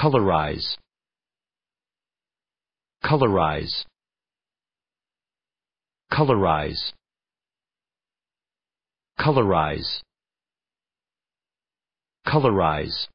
colorize colorize colorize colorize colorize